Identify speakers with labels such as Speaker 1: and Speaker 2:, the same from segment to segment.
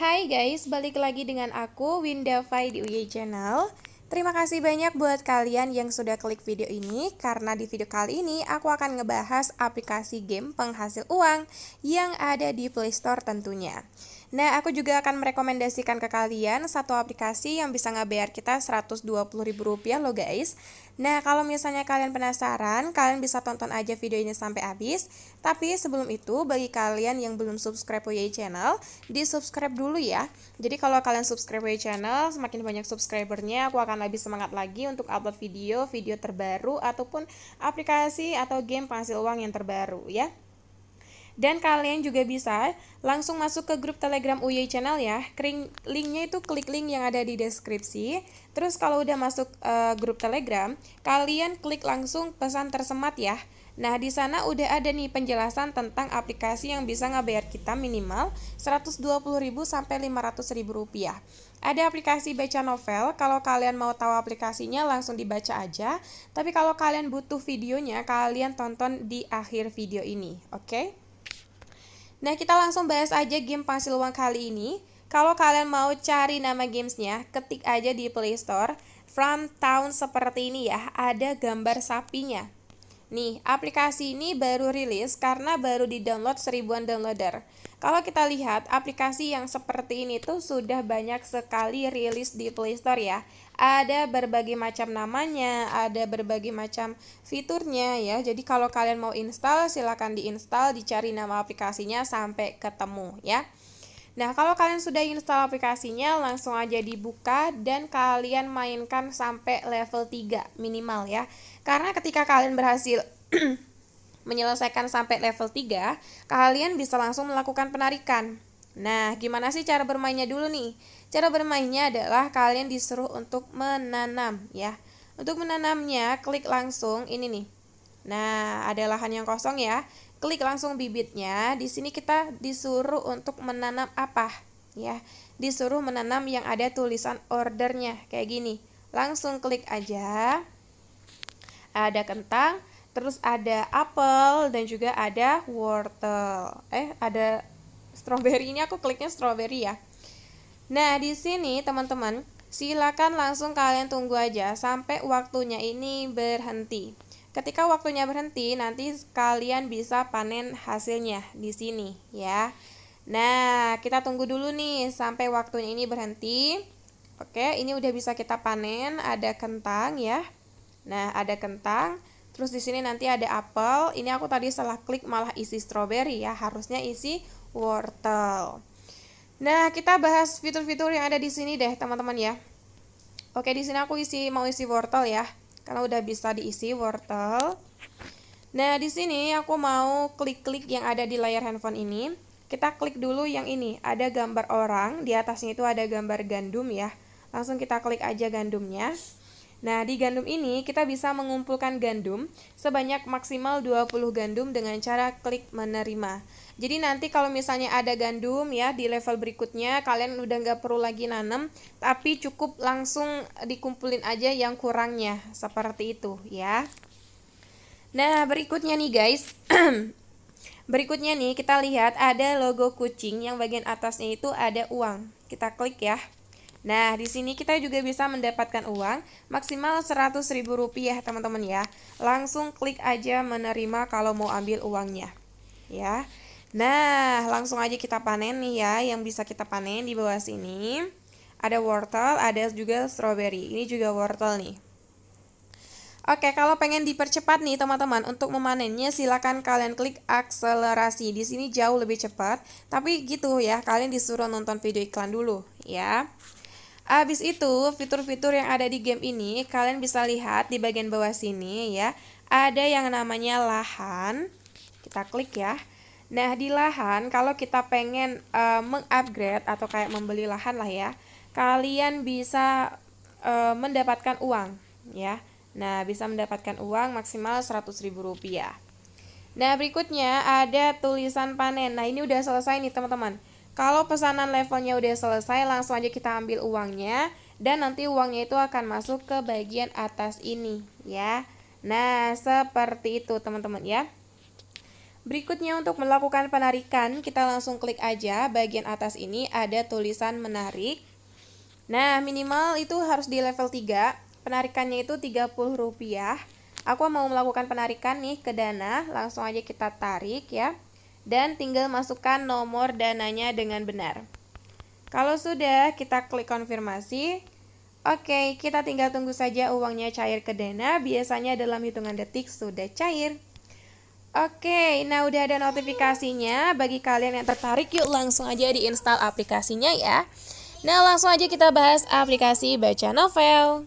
Speaker 1: hai guys, balik lagi dengan aku Winda Fai di UY Channel. Terima kasih banyak buat kalian yang sudah klik video ini karena di video kali ini aku akan ngebahas aplikasi game penghasil uang yang ada di Play Store tentunya. Nah, aku juga akan merekomendasikan ke kalian satu aplikasi yang bisa ngebayar kita Rp120.000 loh guys. Nah, kalau misalnya kalian penasaran, kalian bisa tonton aja video ini sampai habis. Tapi sebelum itu, bagi kalian yang belum subscribe WY Channel, di-subscribe dulu ya. Jadi kalau kalian subscribe WY Channel, semakin banyak subscribernya, aku akan lebih semangat lagi untuk upload video, video terbaru, ataupun aplikasi atau game penghasil uang yang terbaru ya. Dan kalian juga bisa langsung masuk ke grup Telegram UY Channel ya. linknya itu klik link yang ada di deskripsi. Terus kalau udah masuk uh, grup Telegram, kalian klik langsung pesan tersemat ya. Nah, di sana udah ada nih penjelasan tentang aplikasi yang bisa ngebayar kita minimal 120.000 sampai 500.000 rupiah. Ada aplikasi baca novel, kalau kalian mau tahu aplikasinya langsung dibaca aja. Tapi kalau kalian butuh videonya, kalian tonton di akhir video ini, oke? Okay? Nah kita langsung bahas aja game pasir luang kali ini. Kalau kalian mau cari nama gamesnya, ketik aja di Play Store. From Town seperti ini ya, ada gambar sapinya. Nih, aplikasi ini baru rilis karena baru di-download seribuan downloader. Kalau kita lihat aplikasi yang seperti ini tuh sudah banyak sekali rilis di Play Store ya. Ada berbagai macam namanya, ada berbagai macam fiturnya ya. Jadi kalau kalian mau install silahkan diinstal, dicari nama aplikasinya sampai ketemu ya. Nah, kalau kalian sudah install aplikasinya, langsung aja dibuka dan kalian mainkan sampai level 3 minimal ya. Karena ketika kalian berhasil menyelesaikan sampai level 3, kalian bisa langsung melakukan penarikan. Nah, gimana sih cara bermainnya dulu nih? Cara bermainnya adalah kalian disuruh untuk menanam ya. Untuk menanamnya, klik langsung ini nih. Nah, ada lahan yang kosong ya. Klik langsung bibitnya. Di sini kita disuruh untuk menanam apa? Ya, disuruh menanam yang ada tulisan ordernya kayak gini. Langsung klik aja. Ada kentang, terus ada apel dan juga ada wortel eh ada strawberry ini aku kliknya strawberry ya nah di sini teman-teman silakan langsung kalian tunggu aja sampai waktunya ini berhenti ketika waktunya berhenti nanti kalian bisa panen hasilnya di sini ya nah kita tunggu dulu nih sampai waktunya ini berhenti oke ini udah bisa kita panen ada kentang ya nah ada kentang Terus di sini nanti ada apel. Ini aku tadi salah klik malah isi strawberry ya. Harusnya isi wortel. Nah, kita bahas fitur-fitur yang ada di sini deh, teman-teman ya. Oke, di sini aku isi mau isi wortel ya. Karena udah bisa diisi wortel. Nah, di sini aku mau klik-klik yang ada di layar handphone ini. Kita klik dulu yang ini, ada gambar orang, di atasnya itu ada gambar gandum ya. Langsung kita klik aja gandumnya. Nah, di gandum ini kita bisa mengumpulkan gandum sebanyak maksimal 20 gandum dengan cara klik menerima. Jadi nanti kalau misalnya ada gandum ya di level berikutnya kalian udah nggak perlu lagi nanam, tapi cukup langsung dikumpulin aja yang kurangnya seperti itu ya. Nah, berikutnya nih guys. berikutnya nih kita lihat ada logo kucing yang bagian atasnya itu ada uang. Kita klik ya. Nah, di sini kita juga bisa mendapatkan uang maksimal Rp100.000 teman-teman ya. Langsung klik aja menerima kalau mau ambil uangnya. Ya. Nah, langsung aja kita panen nih ya yang bisa kita panen di bawah sini. Ada wortel, ada juga strawberry. Ini juga wortel nih. Oke, kalau pengen dipercepat nih teman-teman untuk memanennya silakan kalian klik akselerasi. Di sini jauh lebih cepat, tapi gitu ya, kalian disuruh nonton video iklan dulu ya. Abis itu, fitur-fitur yang ada di game ini kalian bisa lihat di bagian bawah sini ya. Ada yang namanya lahan. Kita klik ya. Nah, di lahan kalau kita pengen uh, mengupgrade atau kayak membeli lahan lah ya, kalian bisa uh, mendapatkan uang ya. Nah, bisa mendapatkan uang maksimal Rp100.000. Nah, berikutnya ada tulisan panen. Nah, ini udah selesai nih, teman-teman kalau pesanan levelnya udah selesai, langsung aja kita ambil uangnya dan nanti uangnya itu akan masuk ke bagian atas ini ya. Nah, seperti itu teman-teman ya. Berikutnya untuk melakukan penarikan, kita langsung klik aja bagian atas ini ada tulisan menarik. Nah, minimal itu harus di level 3. Penarikannya itu Rp30. Aku mau melakukan penarikan nih ke dana, langsung aja kita tarik ya dan tinggal masukkan nomor dananya dengan benar. Kalau sudah, kita klik konfirmasi. Oke, kita tinggal tunggu saja uangnya cair ke dana. Biasanya dalam hitungan detik sudah cair. Oke, nah udah ada notifikasinya. Bagi kalian yang tertarik, yuk langsung aja diinstal aplikasinya ya. Nah, langsung aja
Speaker 2: kita bahas aplikasi baca novel.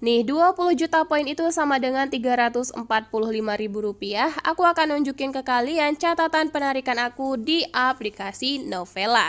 Speaker 2: Nih, 20 juta poin itu sama dengan 345 ribu rupiah. Aku akan nunjukin ke kalian catatan penarikan aku di aplikasi Novella.